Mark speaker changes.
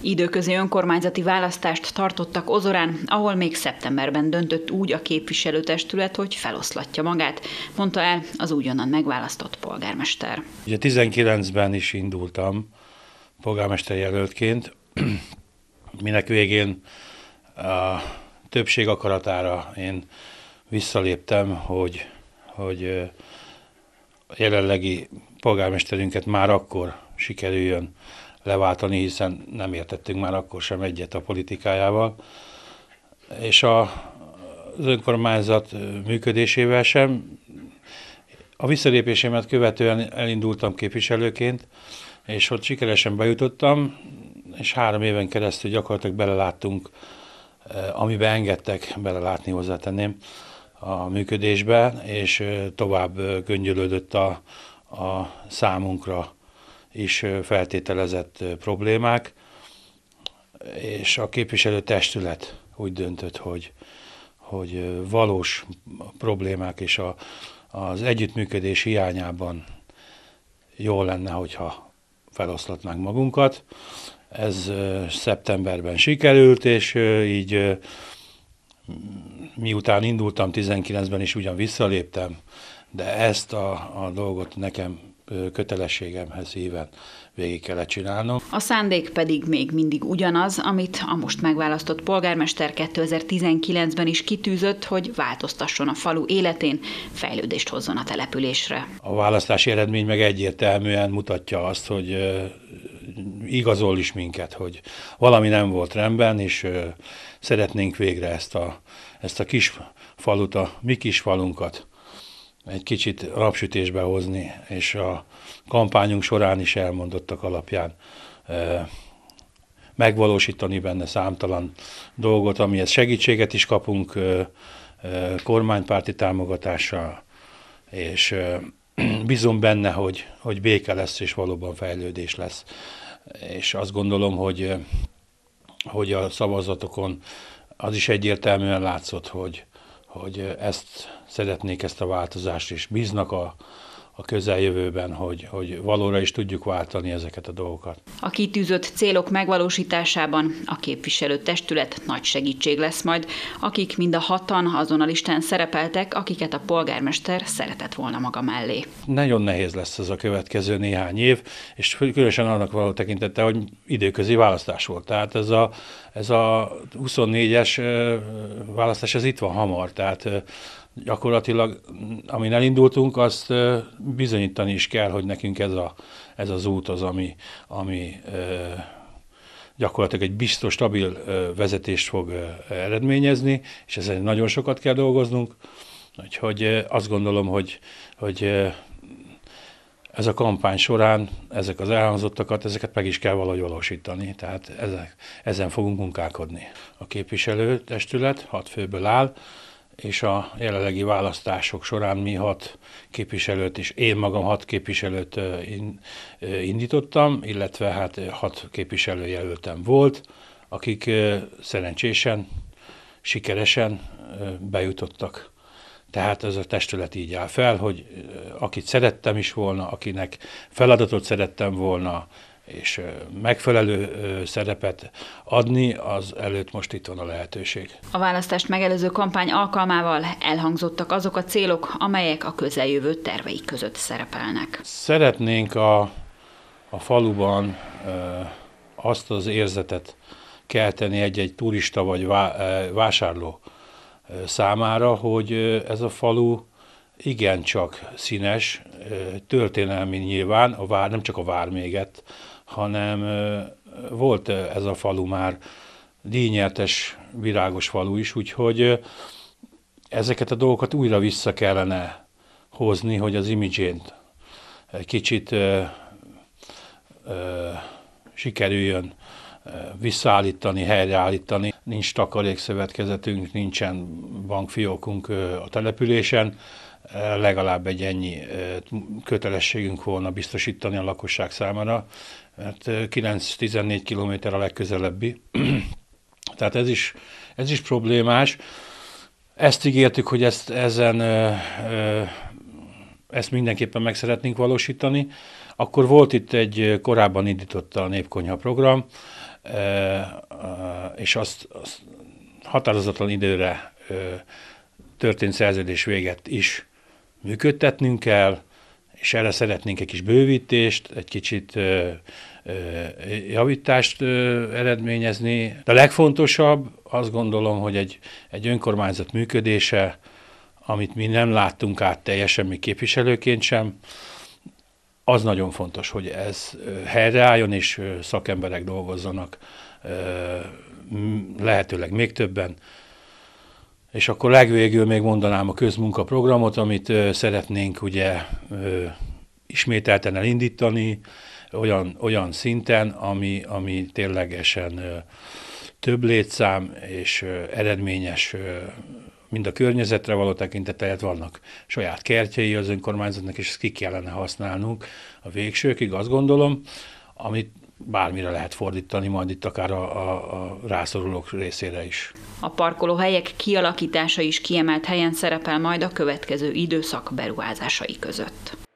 Speaker 1: Időközi önkormányzati választást tartottak Ozorán, ahol még szeptemberben döntött úgy a képviselőtestület, hogy feloszlatja magát, mondta el az újonnan megválasztott polgármester.
Speaker 2: Ugye 19-ben is indultam polgármester jelöltként, minek végén a többség akaratára én visszaléptem, hogy, hogy jelenlegi polgármesterünket már akkor sikerüljön leváltani, hiszen nem értettünk már akkor sem egyet a politikájával. És a, az önkormányzat működésével sem. A visszalépésemet követően elindultam képviselőként, és ott sikeresen bejutottam, és három éven keresztül gyakorlatilag beleláttunk, eh, amibe engedtek belelátni, hozzátenném, a működésbe, és eh, tovább eh, göngyölődött a, a számunkra is feltételezett problémák, és a képviselő testület úgy döntött, hogy, hogy valós problémák és a, az együttműködés hiányában jó lenne, hogyha feloszlatnánk magunkat. Ez szeptemberben sikerült, és így miután indultam 19-ben is ugyan visszaléptem, de ezt a, a dolgot nekem kötelességemhez híven végig kellett csinálnom.
Speaker 1: A szándék pedig még mindig ugyanaz, amit a most megválasztott polgármester 2019-ben is kitűzött, hogy változtasson a falu életén, fejlődést hozzon a településre.
Speaker 2: A választási eredmény meg egyértelműen mutatja azt, hogy igazol is minket, hogy valami nem volt rendben, és szeretnénk végre ezt a, ezt a kis falut, a mi kis falunkat egy kicsit rapsütésbe hozni, és a kampányunk során is elmondottak alapján megvalósítani benne számtalan dolgot, amihez segítséget is kapunk kormánypárti támogatással, és bízom benne, hogy, hogy béke lesz, és valóban fejlődés lesz. És azt gondolom, hogy, hogy a szavazatokon az is egyértelműen látszott, hogy hogy ezt szeretnék, ezt a változást, és bíznak a a közeljövőben, hogy, hogy valóra is tudjuk váltani ezeket a dolgokat.
Speaker 1: A kitűzött célok megvalósításában a képviselő testület nagy segítség lesz majd, akik mind a hatan azon a listán szerepeltek, akiket a polgármester szeretett volna maga mellé.
Speaker 2: Nagyon nehéz lesz ez a következő néhány év, és különösen annak való tekintette, hogy időközi választás volt. Tehát ez a, ez a 24-es választás, ez itt van hamar, tehát gyakorlatilag, amin elindultunk, azt bizonyítani is kell, hogy nekünk ez, a, ez az út az, ami, ami gyakorlatilag egy biztos, stabil vezetést fog eredményezni, és ezzel nagyon sokat kell dolgoznunk. Úgyhogy azt gondolom, hogy, hogy ez a kampány során ezek az elhangzottakat, ezeket meg is kell valahogy valósítani, tehát ezen, ezen fogunk munkálkodni. A képviselőtestület hat főből áll, és a jelenlegi választások során mi hat képviselőt, és én magam hat képviselőt indítottam, illetve hát hat képviselőjelöltem volt, akik szerencsésen, sikeresen bejutottak. Tehát ez a testület így áll fel, hogy akit szerettem is volna, akinek feladatot szerettem volna, és megfelelő szerepet adni, az előtt most itt van a lehetőség.
Speaker 1: A választást megelőző kampány alkalmával elhangzottak azok a célok, amelyek a közeljövő terveik között szerepelnek.
Speaker 2: Szeretnénk a, a faluban azt az érzetet kelteni egy-egy turista vagy vá, vásárló számára, hogy ez a falu igencsak színes, történelmi nyilván, a vár, nem csak a vár véget, hanem volt ez a falu már díjnyertes, virágos falu is, úgyhogy ezeket a dolgokat újra vissza kellene hozni, hogy az imidzsént egy kicsit ö, ö, sikerüljön visszaállítani, helyreállítani. Nincs takarékszövetkezetünk, nincsen bankfiókunk a településen, legalább egy ennyi kötelességünk volna biztosítani a lakosság számára, mert 9-14 kilométer a legközelebbi. Tehát ez is, ez is problémás. Ezt ígértük, hogy ezt, ezen, ezt mindenképpen meg szeretnénk valósítani. Akkor volt itt egy korábban indított a Népkonyha program, és azt, azt határozatlan időre történt szerződés véget is működtetnünk kell, és erre szeretnénk egy kis bővítést, egy kicsit ö, ö, javítást ö, eredményezni. De a legfontosabb, azt gondolom, hogy egy, egy önkormányzat működése, amit mi nem láttunk át teljesen mi képviselőként sem, az nagyon fontos, hogy ez helyreálljon és szakemberek dolgozzanak lehetőleg még többen, és akkor legvégül még mondanám a közmunkaprogramot, amit szeretnénk ugye ismételten elindítani, olyan, olyan szinten, ami, ami ténylegesen több létszám és eredményes mind a környezetre való tekintetet vannak saját kertjei az önkormányzatnak, és ezt ki kellene használnunk a végsőkig, azt gondolom, amit bármire lehet fordítani, majd itt akár a, a, a rászorulók részére is.
Speaker 1: A parkolóhelyek kialakítása is kiemelt helyen szerepel majd a következő időszak beruházásai között.